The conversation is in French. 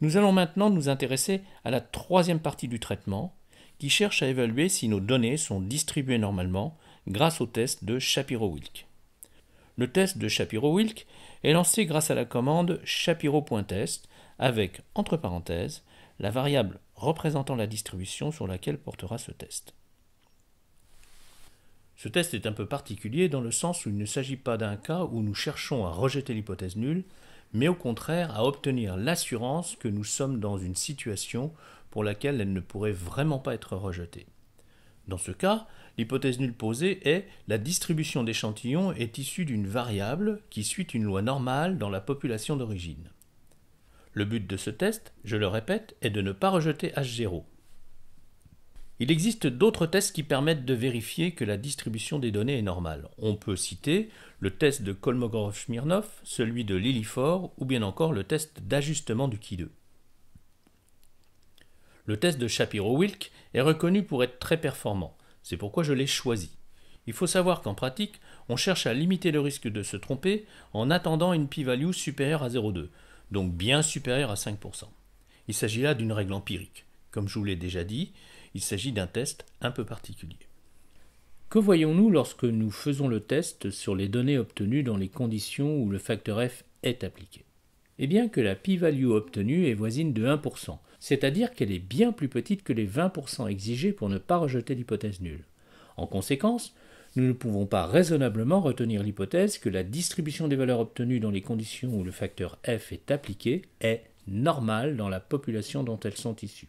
Nous allons maintenant nous intéresser à la troisième partie du traitement, qui cherche à évaluer si nos données sont distribuées normalement grâce au test de Shapiro-Wilk. Le test de Shapiro-Wilk est lancé grâce à la commande shapiro.test avec, entre parenthèses, la variable représentant la distribution sur laquelle portera ce test. Ce test est un peu particulier dans le sens où il ne s'agit pas d'un cas où nous cherchons à rejeter l'hypothèse nulle, mais au contraire à obtenir l'assurance que nous sommes dans une situation pour laquelle elle ne pourrait vraiment pas être rejetée. Dans ce cas, l'hypothèse nulle posée est la distribution d'échantillons est issue d'une variable qui suit une loi normale dans la population d'origine. Le but de ce test, je le répète, est de ne pas rejeter H0. Il existe d'autres tests qui permettent de vérifier que la distribution des données est normale. On peut citer le test de Kolmogorov-Smirnov, celui de Lilifor, ou bien encore le test d'ajustement du KI2. Le test de Shapiro-Wilk est reconnu pour être très performant. C'est pourquoi je l'ai choisi. Il faut savoir qu'en pratique, on cherche à limiter le risque de se tromper en attendant une p-value supérieure à 0,2, donc bien supérieure à 5%. Il s'agit là d'une règle empirique. Comme je vous l'ai déjà dit, il s'agit d'un test un peu particulier. Que voyons-nous lorsque nous faisons le test sur les données obtenues dans les conditions où le facteur F est appliqué Eh bien que la p-value obtenue est voisine de 1%, c'est-à-dire qu'elle est bien plus petite que les 20% exigés pour ne pas rejeter l'hypothèse nulle. En conséquence, nous ne pouvons pas raisonnablement retenir l'hypothèse que la distribution des valeurs obtenues dans les conditions où le facteur F est appliqué est normale dans la population dont elles sont issues.